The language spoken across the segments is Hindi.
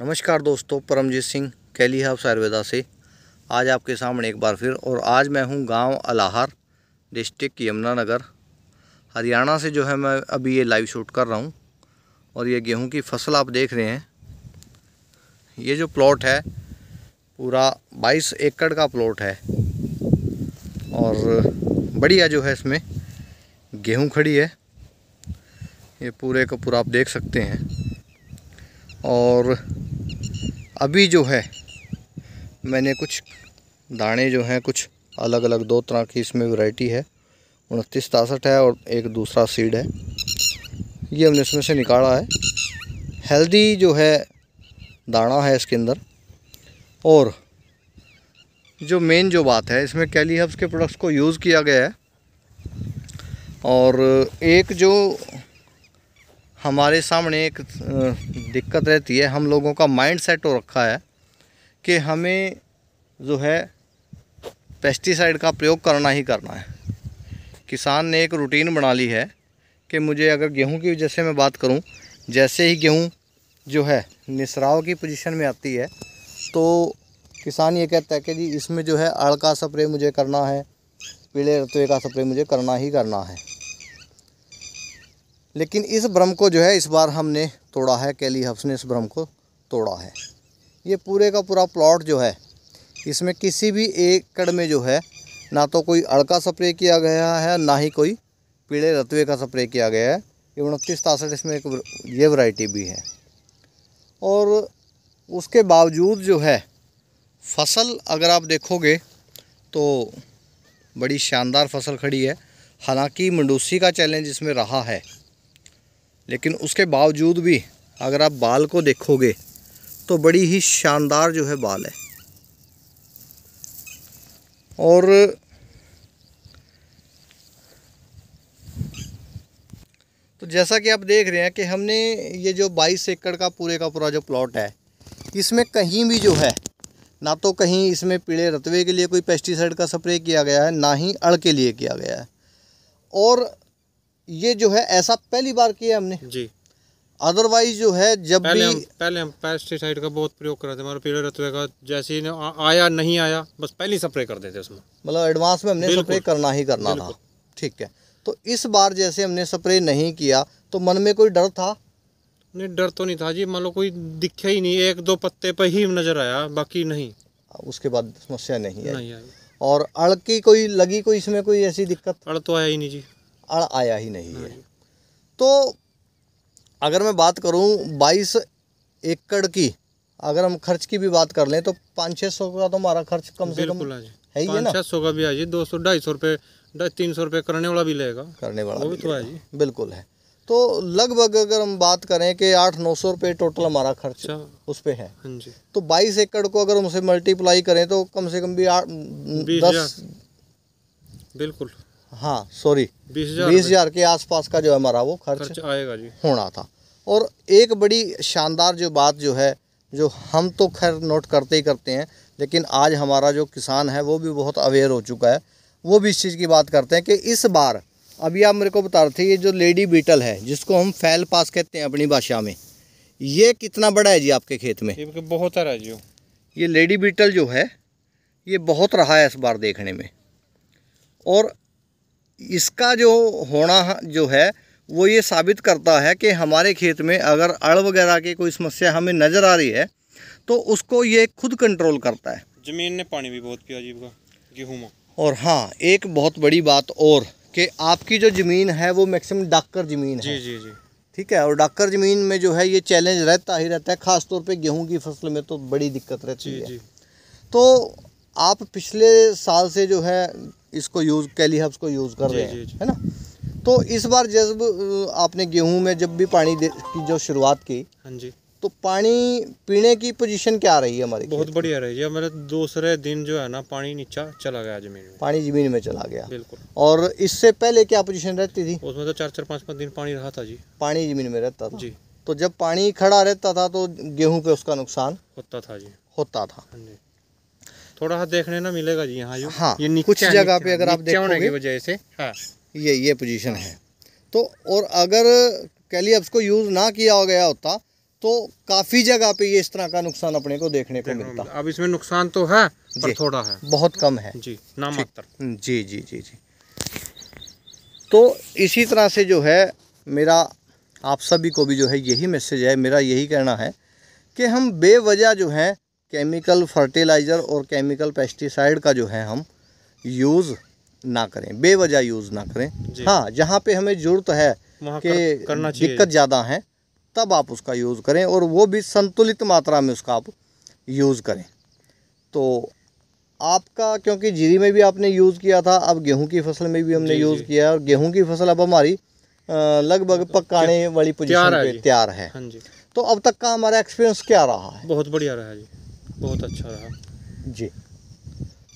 नमस्कार दोस्तों परमजीत सिंह कैली हाफ सायुर्वेदा से आज आपके सामने एक बार फिर और आज मैं हूं गांव अलाहार डिस्ट्रिक्ट यमुनानगर हरियाणा से जो है मैं अभी ये लाइव शूट कर रहा हूं और ये गेहूं की फसल आप देख रहे हैं ये जो प्लॉट है पूरा 22 एकड़ का प्लॉट है और बढ़िया जो है इसमें गेहूँ खड़ी है ये पूरे का पूरा आप देख सकते हैं और अभी जो है मैंने कुछ दाने जो हैं कुछ अलग अलग दो तरह की इसमें वैरायटी है उनतीस तासठ है और एक दूसरा सीड है ये हमने इसमें से निकाला है हेल्दी जो है दाना है इसके अंदर और जो मेन जो बात है इसमें कैली हब्स के प्रोडक्ट्स को यूज़ किया गया है और एक जो हमारे सामने एक दिक्कत रहती है हम लोगों का माइंड सेट हो रखा है कि हमें जो है पेस्टिसाइड का प्रयोग करना ही करना है किसान ने एक रूटीन बना ली है कि मुझे अगर गेहूं की जैसे मैं बात करूं जैसे ही गेहूं जो है निसराव की पोजीशन में आती है तो किसान ये कहता है कि जी इसमें जो है अड़ का स्प्रे मुझे करना है पीले रतुए का स्प्रे मुझे करना ही करना है लेकिन इस भ्रम को जो है इस बार हमने तोड़ा है कैली हफ्स ने इस भ्रम को तोड़ा है ये पूरे का पूरा प्लॉट जो है इसमें किसी भी एकड़ में जो है ना तो कोई अड़का स्प्रे किया गया है ना ही कोई पीले रतवे का स्प्रे किया गया है ये उनतीस तासठ इसमें एक ये वैरायटी भी है और उसके बावजूद जो है फसल अगर आप देखोगे तो बड़ी शानदार फसल खड़ी है हालांकि मंडूसी का चैलेंज इसमें रहा है लेकिन उसके बावजूद भी अगर आप बाल को देखोगे तो बड़ी ही शानदार जो है बाल है और तो जैसा कि आप देख रहे हैं कि हमने ये जो 22 एकड़ का पूरे का पूरा जो प्लॉट है इसमें कहीं भी जो है ना तो कहीं इसमें पीले रतवे के लिए कोई पेस्टिसाइड का स्प्रे किया गया है ना ही अड़ के लिए किया गया है और ये जो है ऐसा पहली बार किया हमने जी अदरवाइज जो है जब पहले भी हम, पहले हम पेस्टिसाइड का बहुत प्रयोग करते हमारे पीले रतुए का जैसे ही आया नहीं आया बस पहले ही स्प्रे कर देते उसमें मतलब एडवांस में हमने स्प्रे करना ही करना था ठीक है तो इस बार जैसे हमने स्प्रे नहीं किया तो मन में कोई डर था नहीं डर तो नहीं था जी मान लो कोई दिखे ही नहीं एक दो पत्ते पर ही नजर आया बाकी नहीं उसके बाद समस्या नहीं है और अड़ की कोई लगी कोई इसमें कोई ऐसी दिक्कत अड़ तो आया ही नहीं जी अड़ आया ही नहीं हाँ है तो अगर मैं बात करूं 22 एकड़ की अगर हम खर्च की भी बात कर लें तो पाँच छः सौ का तो हमारा खर्च कम से कम है ही ना छः सौ का भी आ जाए दो सौ ढाई सौ रुपये तीन सौ रुपये करने वाला भी लेगा करने वाला वो भी तो है बिल्कुल है तो लगभग अगर हम बात करें कि आठ नौ सौ रुपये टोटल हमारा खर्च अच्छा। उस पर है हाँ तो बाईस एकड़ को अगर उनसे मल्टीप्लाई करें तो कम से कम भी आठ दस बिल्कुल हाँ सॉरी बीस हजार के आसपास का जो हमारा वो खर्च, खर्च आएगा जी होना था और एक बड़ी शानदार जो बात जो है जो हम तो खैर नोट करते ही करते हैं लेकिन आज हमारा जो किसान है वो भी बहुत अवेयर हो चुका है वो भी इस चीज़ की बात करते हैं कि इस बार अभी आप मेरे को बता रहे थे ये जो लेडी बीटल है जिसको हम फैल पास कहते हैं अपनी भाषा में ये कितना बड़ा है जी आपके खेत में बहुत है जी ये लेडी बीटल जो है ये बहुत रहा है इस बार देखने में और इसका जो होना जो है वो ये साबित करता है कि हमारे खेत में अगर अड़ वगैरह की कोई समस्या हमें नज़र आ रही है तो उसको ये खुद कंट्रोल करता है ज़मीन ने पानी भी बहुत पिया जीव गेहूँ और हाँ एक बहुत बड़ी बात और कि आपकी जो ज़मीन है वो मैक्सिमम डाकर ज़मीन है जी जी जी ठीक है और डाकर ज़मीन में जो है ये चैलेंज रहता ही रहता है ख़ासतौर पर गेहूँ की फसल में तो बड़ी दिक्कत रहती जी, है जी। तो आप पिछले साल से जो है इसको यूज़ कैली हब्स को यूज़ कर रहे हैं है ना तो इस बार जब आपने गेहूं में जब भी पानी की जो शुरुआत की हाँ जी तो पानी पीने की पोजीशन क्या रही है हमारी बहुत बढ़िया रही है हमारे मतलब दूसरे दिन जो है ना पानी नीचा चला गया जमीन में पानी जमीन में चला गया बिल्कुल और इससे पहले क्या पोजीशन रहती थी उसमें तो चार चार पाँच पाँच दिन पानी रहा था जी पानी जमीन में रहता था जी तो जब पानी खड़ा रहता था तो गेहूँ पे उसका नुकसान होता था जी होता था हाँ थोड़ा सा देखने ना मिलेगा जी यहाँ हाँ ये कुछ जगह पे अगर आप देखोगे की वजह से हाँ ये ये पोजीशन है तो और अगर कैलियब्स को यूज़ ना किया गया होता तो काफ़ी जगह पे ये इस तरह का नुकसान अपने को देखने को मिलता अब इसमें नुकसान तो है पर थोड़ा है बहुत कम है जी नामात्र जी जी जी जी तो इसी तरह से जो है मेरा आप सभी को भी जो है यही मैसेज है मेरा यही कहना है कि हम बेवजह जो हैं केमिकल फर्टिलाइज़र और केमिकल पेस्टिसाइड का जो है हम यूज़ ना करें बेवजह यूज़ ना करें हाँ जहाँ पे हमें ज़रूरत है कि कर, करना दिक्कत ज़्यादा है तब आप उसका यूज़ करें और वो भी संतुलित मात्रा में उसका आप यूज़ करें तो आपका क्योंकि जीरी में भी आपने यूज़ किया था अब गेहूं की फसल में भी हमने यूज़ किया है और गेहूं की फसल अब हमारी लगभग मतलब पकाने वाली पोजीशन पे तैयार है हाँ तो अब तक का हमारा एक्सपीरियंस क्या रहा है बहुत बढ़िया रहा जी बहुत अच्छा रहा जी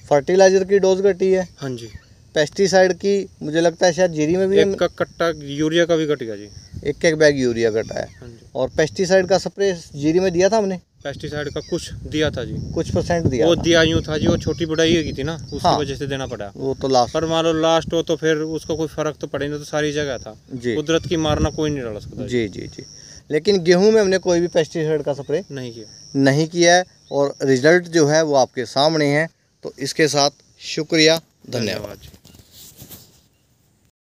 फर्टिलाइजर की डोज घटी है हाँ जी पेस्टिसाइड की मुझे लगता है शायद जीरी में भी एक का कट्टा यूरिया का भी घट गया जी एक एक बैग यूरिया घटा है हाँ जी। और पेस्टिसाइड का स्प्रे जीरी में दिया था हमने पेस्टिसाइड का कुछ दिया था जी कुछ परसेंट दिया वो दिया यूँ था जी वो छोटी बड़ाई की थी ना उसकी हाँ, वजह से देना पड़ा वो तो लास्ट पर मान लो लास्ट हो तो फिर उसका कोई फर्क तो पड़े नहीं तो सारी जगह था जी कुदरत की मारना कोई नहीं डाल सकता जी जी जी लेकिन गेहूं में हमने कोई भी पेस्टिसाइड का स्प्रे नहीं किया नहीं किया है और रिजल्ट जो है वो आपके सामने है तो इसके साथ शुक्रिया धन्यवाद